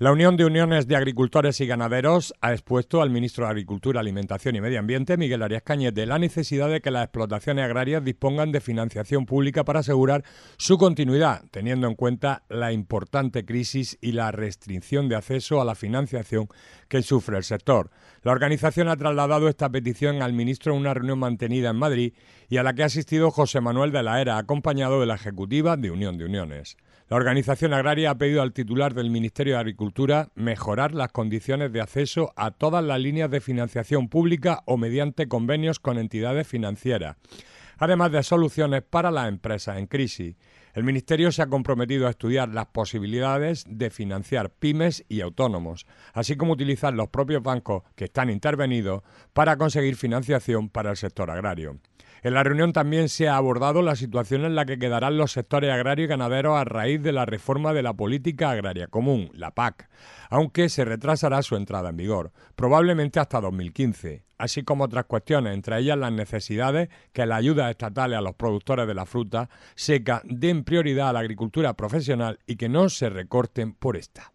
La Unión de Uniones de Agricultores y Ganaderos ha expuesto al ministro de Agricultura, Alimentación y Medio Ambiente, Miguel Arias Cañete, la necesidad de que las explotaciones agrarias dispongan de financiación pública para asegurar su continuidad, teniendo en cuenta la importante crisis y la restricción de acceso a la financiación que sufre el sector. La organización ha trasladado esta petición al ministro en una reunión mantenida en Madrid y a la que ha asistido José Manuel de la Era, acompañado de la Ejecutiva de Unión de Uniones. La organización agraria ha pedido al titular del Ministerio de Agricultura mejorar las condiciones de acceso a todas las líneas de financiación pública o mediante convenios con entidades financieras, además de soluciones para las empresas en crisis. El Ministerio se ha comprometido a estudiar las posibilidades de financiar pymes y autónomos, así como utilizar los propios bancos que están intervenidos para conseguir financiación para el sector agrario. En la reunión también se ha abordado la situación en la que quedarán los sectores agrarios y ganaderos a raíz de la reforma de la Política Agraria Común, la PAC, aunque se retrasará su entrada en vigor, probablemente hasta 2015, así como otras cuestiones, entre ellas las necesidades que las ayudas estatales a los productores de la fruta seca den prioridad a la agricultura profesional y que no se recorten por esta.